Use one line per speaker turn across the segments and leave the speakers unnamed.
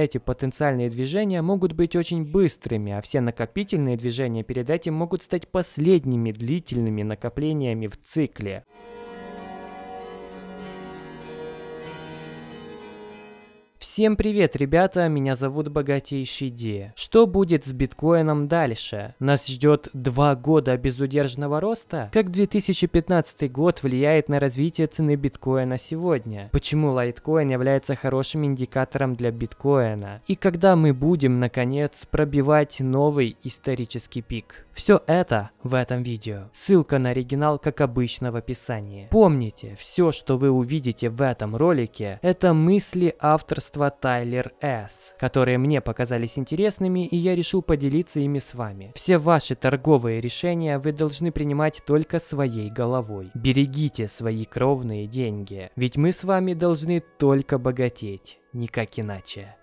Эти потенциальные движения могут быть очень быстрыми, а все накопительные движения перед этим могут стать последними длительными накоплениями в цикле. Всем привет, ребята, меня зовут Богатейший Ди. Что будет с биткоином дальше? Нас ждет два года безудержного роста? Как 2015 год влияет на развитие цены биткоина сегодня? Почему лайткоин является хорошим индикатором для биткоина? И когда мы будем, наконец, пробивать новый исторический пик? Все это в этом видео. Ссылка на оригинал, как обычно, в описании. Помните, все, что вы увидите в этом ролике, это мысли авторства Тайлер С, которые мне показались интересными, и я решил поделиться ими с вами. Все ваши торговые решения вы должны принимать только своей головой. Берегите свои кровные деньги, ведь мы с вами должны только богатеть, никак иначе.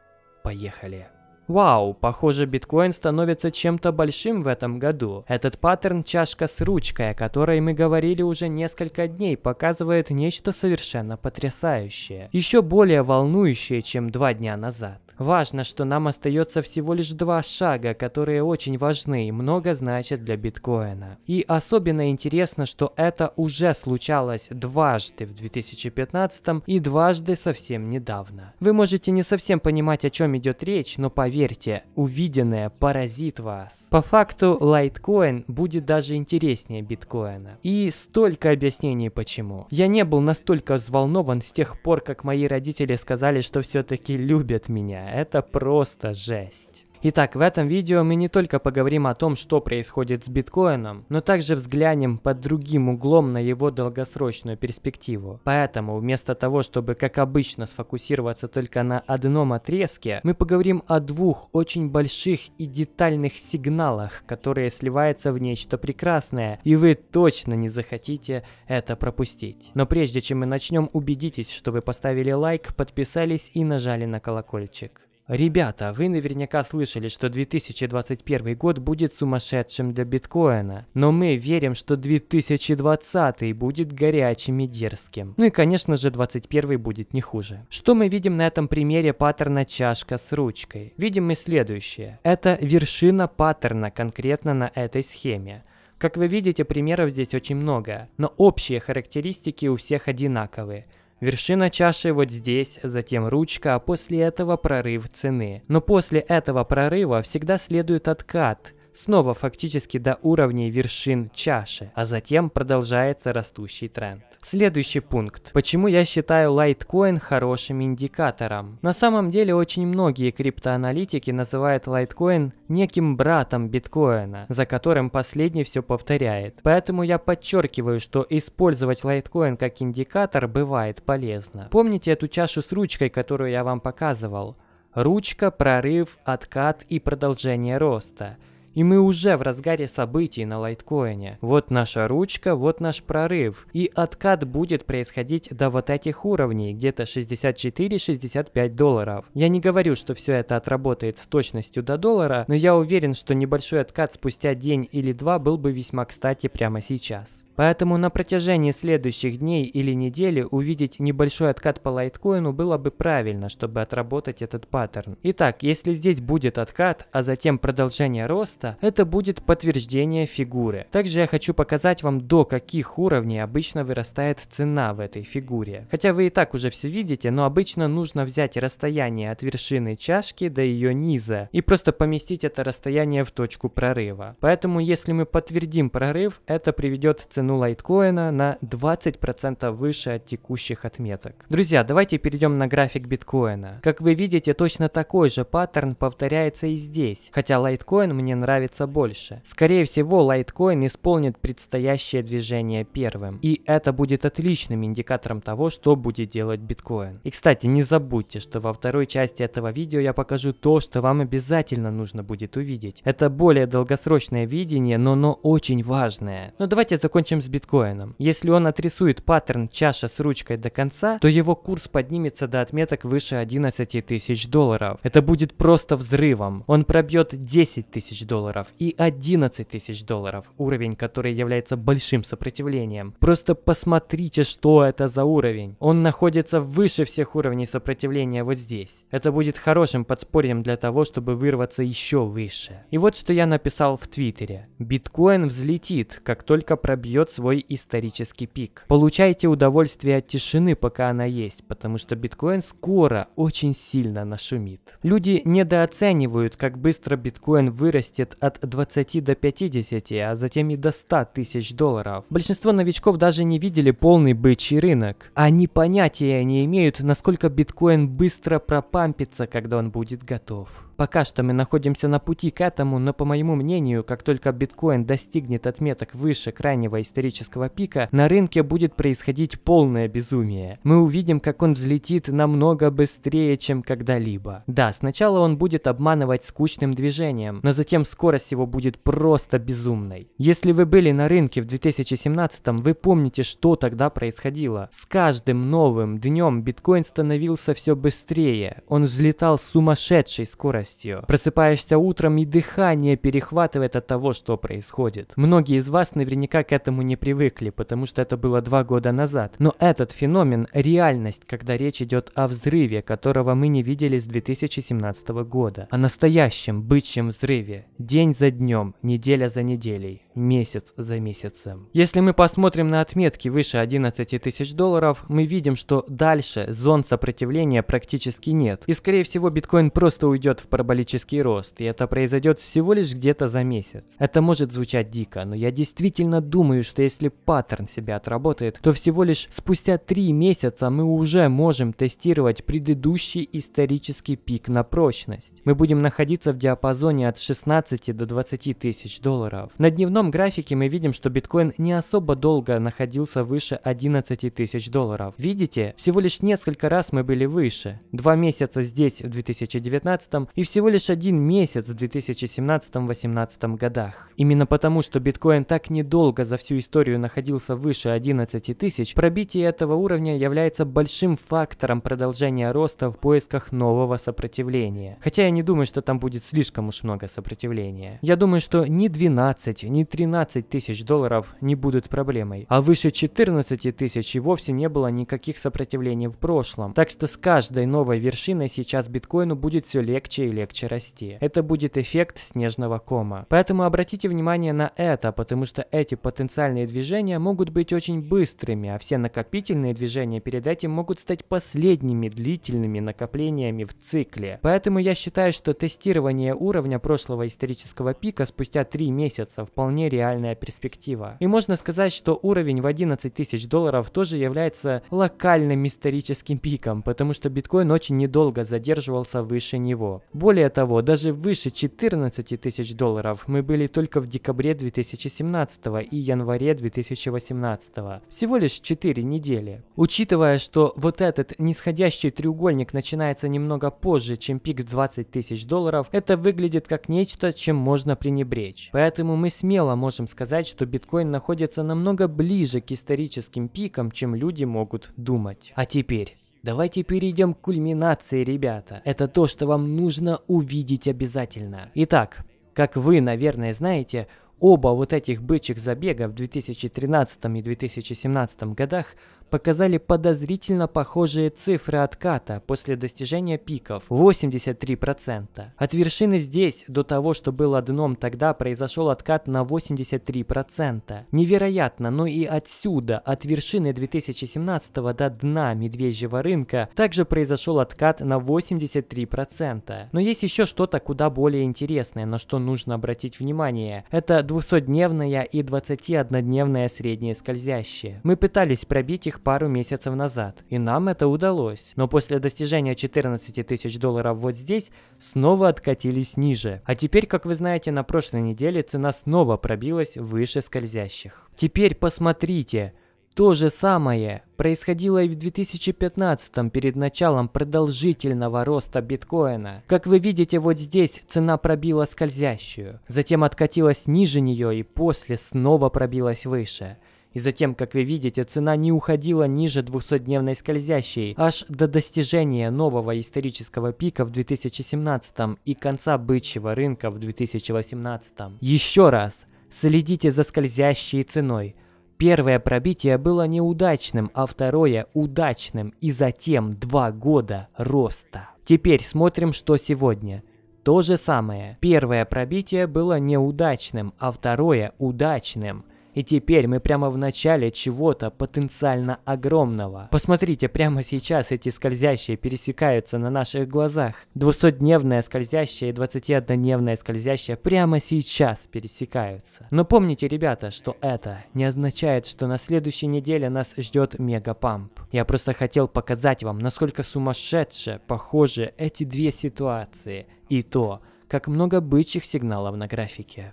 Поехали. Вау, похоже, биткоин становится чем-то большим в этом году. Этот паттерн «чашка с ручкой», о которой мы говорили уже несколько дней, показывает нечто совершенно потрясающее. Еще более волнующее, чем два дня назад. Важно, что нам остается всего лишь два шага, которые очень важны и много значат для биткоина. И особенно интересно, что это уже случалось дважды в 2015 и дважды совсем недавно. Вы можете не совсем понимать, о чем идет речь, но поверьте, Поверьте, увиденное поразит вас. По факту, лайткоин будет даже интереснее биткоина. И столько объяснений почему. Я не был настолько взволнован с тех пор, как мои родители сказали, что все-таки любят меня. Это просто жесть. Итак, в этом видео мы не только поговорим о том, что происходит с биткоином, но также взглянем под другим углом на его долгосрочную перспективу. Поэтому вместо того, чтобы как обычно сфокусироваться только на одном отрезке, мы поговорим о двух очень больших и детальных сигналах, которые сливаются в нечто прекрасное, и вы точно не захотите это пропустить. Но прежде чем мы начнем, убедитесь, что вы поставили лайк, подписались и нажали на колокольчик. Ребята, вы наверняка слышали, что 2021 год будет сумасшедшим для биткоина, но мы верим, что 2020 будет горячим и дерзким. Ну и, конечно же, 2021 будет не хуже. Что мы видим на этом примере паттерна чашка с ручкой? Видим мы следующее. Это вершина паттерна конкретно на этой схеме. Как вы видите, примеров здесь очень много, но общие характеристики у всех одинаковые – Вершина чаши вот здесь, затем ручка, а после этого прорыв цены. Но после этого прорыва всегда следует откат, снова фактически до уровней вершин чаши, а затем продолжается растущий тренд. Следующий пункт. Почему я считаю лайткоин хорошим индикатором? На самом деле очень многие криптоаналитики называют лайткоин неким братом биткоина, за которым последний все повторяет. Поэтому я подчеркиваю, что использовать лайткоин как индикатор бывает полезно. Помните эту чашу с ручкой, которую я вам показывал? Ручка, прорыв, откат и продолжение роста – и мы уже в разгаре событий на лайткоине. Вот наша ручка, вот наш прорыв. И откат будет происходить до вот этих уровней, где-то 64-65 долларов. Я не говорю, что все это отработает с точностью до доллара, но я уверен, что небольшой откат спустя день или два был бы весьма кстати прямо сейчас. Поэтому на протяжении следующих дней или недели увидеть небольшой откат по лайткоину было бы правильно, чтобы отработать этот паттерн. Итак, если здесь будет откат, а затем продолжение роста, это будет подтверждение фигуры. Также я хочу показать вам до каких уровней обычно вырастает цена в этой фигуре. Хотя вы и так уже все видите, но обычно нужно взять расстояние от вершины чашки до ее низа и просто поместить это расстояние в точку прорыва. Поэтому если мы подтвердим прорыв, это приведет цена цену лайткоина на 20% выше от текущих отметок. Друзья, давайте перейдем на график биткоина. Как вы видите, точно такой же паттерн повторяется и здесь, хотя лайткоин мне нравится больше. Скорее всего, лайткоин исполнит предстоящее движение первым, и это будет отличным индикатором того, что будет делать биткоин. И кстати, не забудьте, что во второй части этого видео я покажу то, что вам обязательно нужно будет увидеть. Это более долгосрочное видение, но оно очень важное. Но ну, давайте закончим чем с биткоином. Если он отрисует паттерн чаша с ручкой до конца, то его курс поднимется до отметок выше 11 тысяч долларов. Это будет просто взрывом. Он пробьет 10 тысяч долларов и 11 тысяч долларов, уровень, который является большим сопротивлением. Просто посмотрите, что это за уровень. Он находится выше всех уровней сопротивления вот здесь. Это будет хорошим подспорьем для того, чтобы вырваться еще выше. И вот что я написал в Твиттере. Биткоин взлетит, как только пробьет пройдет свой исторический пик. Получайте удовольствие от тишины, пока она есть, потому что биткоин скоро очень сильно нашумит. Люди недооценивают, как быстро биткоин вырастет от 20 до 50, а затем и до 100 тысяч долларов. Большинство новичков даже не видели полный бычий рынок. Они понятия не имеют, насколько биткоин быстро пропампится, когда он будет готов. Пока что мы находимся на пути к этому, но по моему мнению, как только биткоин достигнет отметок выше крайнего исторического пика, на рынке будет происходить полное безумие. Мы увидим, как он взлетит намного быстрее, чем когда-либо. Да, сначала он будет обманывать скучным движением, но затем скорость его будет просто безумной. Если вы были на рынке в 2017, вы помните, что тогда происходило. С каждым новым днем биткоин становился все быстрее, он взлетал с сумасшедшей скоростью скоростью. Просыпаешься утром и дыхание перехватывает от того, что происходит. Многие из вас наверняка к этому не привыкли, потому что это было два года назад. Но этот феномен – реальность, когда речь идет о взрыве, которого мы не видели с 2017 года. О настоящем бычьем взрыве. День за днем, неделя за неделей месяц за месяцем. Если мы посмотрим на отметки выше 11 тысяч долларов, мы видим, что дальше зон сопротивления практически нет. И скорее всего биткоин просто уйдет в параболический рост, и это произойдет всего лишь где-то за месяц. Это может звучать дико, но я действительно думаю, что если паттерн себя отработает, то всего лишь спустя 3 месяца мы уже можем тестировать предыдущий исторический пик на прочность. Мы будем находиться в диапазоне от 16 до 20 тысяч долларов. На дневном часовом графике мы видим, что биткоин не особо долго находился выше 11 тысяч долларов. Видите, всего лишь несколько раз мы были выше. Два месяца здесь в 2019 и всего лишь один месяц в 2017-2018 годах. Именно потому, что биткоин так недолго за всю историю находился выше 11 тысяч, пробитие этого уровня является большим фактором продолжения роста в поисках нового сопротивления. Хотя я не думаю, что там будет слишком уж много сопротивления. Я думаю, что ни 12, ни 13 тысяч долларов не будут проблемой, а выше 14 тысяч и вовсе не было никаких сопротивлений в прошлом. Так что с каждой новой вершиной сейчас биткоину будет все легче и легче расти. Это будет эффект снежного кома. Поэтому обратите внимание на это, потому что эти потенциальные движения могут быть очень быстрыми, а все накопительные движения перед этим могут стать последними длительными накоплениями в цикле. Поэтому я считаю, что тестирование уровня прошлого исторического пика спустя 3 месяца вполне вполне реальная перспектива. И можно сказать, что уровень в 11 тысяч долларов тоже является локальным историческим пиком, потому что биткоин очень недолго задерживался выше него. Более того, даже выше 14 тысяч долларов мы были только в декабре 2017 и январе 2018. Всего лишь 4 недели. Учитывая, что вот этот нисходящий треугольник начинается немного позже, чем пик 20 тысяч долларов, это выглядит как нечто, чем можно пренебречь. Поэтому мы смело можем сказать, что биткоин находится намного ближе к историческим пикам, чем люди могут думать. А теперь... Давайте перейдем к кульминации, ребята. Это то, что вам нужно увидеть обязательно. Итак, как вы, наверное, знаете, оба вот этих бычьих забега в 2013 и 2017 годах показали подозрительно похожие цифры отката после достижения пиков – 83%. От вершины здесь до того, что было дном тогда, произошел откат на 83%. Невероятно, но и отсюда, от вершины 2017 до дна медвежьего рынка, также произошел откат на 83%. Но есть еще что-то куда более интересное, на что нужно обратить внимание. Это 200-дневная и 21-дневная средние скользящие. Мы пытались пробить их их пару месяцев назад, и нам это удалось. Но после достижения 14 тысяч долларов вот здесь, снова откатились ниже. А теперь, как вы знаете, на прошлой неделе цена снова пробилась выше скользящих. Теперь посмотрите, то же самое происходило и в 2015 перед началом продолжительного роста биткоина. Как вы видите, вот здесь цена пробила скользящую, затем откатилась ниже нее и после снова пробилась выше. И затем, как вы видите, цена не уходила ниже 200-дневной скользящей, аж до достижения нового исторического пика в 2017 и конца бычьего рынка в 2018. Еще раз, следите за скользящей ценой. Первое пробитие было неудачным, а второе – удачным, и затем два года роста. Теперь смотрим, что сегодня. То же самое. Первое пробитие было неудачным, а второе – удачным – и теперь мы прямо в начале чего-то потенциально огромного. Посмотрите, прямо сейчас эти скользящие пересекаются на наших глазах. 200-дневная скользящая и 21-дневная скользящая прямо сейчас пересекаются. Но помните, ребята, что это не означает, что на следующей неделе нас ждет мегапамп. Я просто хотел показать вам, насколько сумасшедше похожи эти две ситуации и то, как много бычьих сигналов на графике.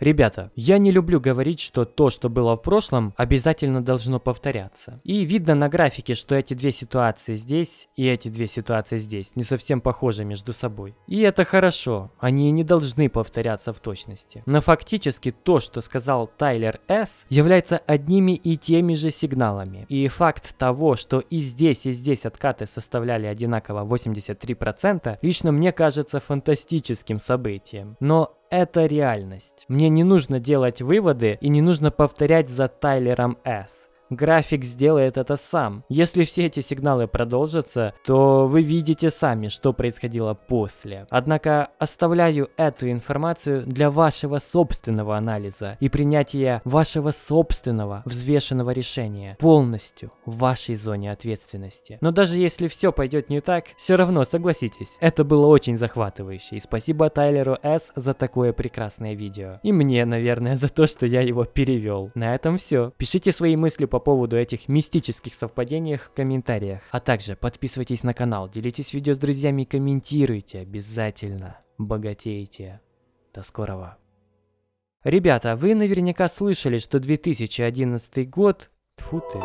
Ребята, я не люблю говорить, что то, что было в прошлом, обязательно должно повторяться. И видно на графике, что эти две ситуации здесь и эти две ситуации здесь не совсем похожи между собой. И это хорошо, они не должны повторяться в точности. Но фактически то, что сказал Тайлер С, является одними и теми же сигналами. И факт того, что и здесь, и здесь откаты составляли одинаково 83%, лично мне кажется фантастическим событием. Но это реальность. Мне не нужно делать выводы и не нужно повторять за Тайлером С. График сделает это сам. Если все эти сигналы продолжатся, то вы видите сами, что происходило после. Однако оставляю эту информацию для вашего собственного анализа и принятия вашего собственного взвешенного решения полностью в вашей зоне ответственности. Но даже если все пойдет не так, все равно согласитесь, это было очень захватывающе. И спасибо Тайлеру С за такое прекрасное видео. И мне, наверное, за то, что я его перевел. На этом все. Пишите свои мысли по по поводу этих мистических совпадений в комментариях. А также подписывайтесь на канал, делитесь видео с друзьями и комментируйте обязательно. Богатейте. До скорого. Ребята, вы наверняка слышали, что 2011 год... Фу ты...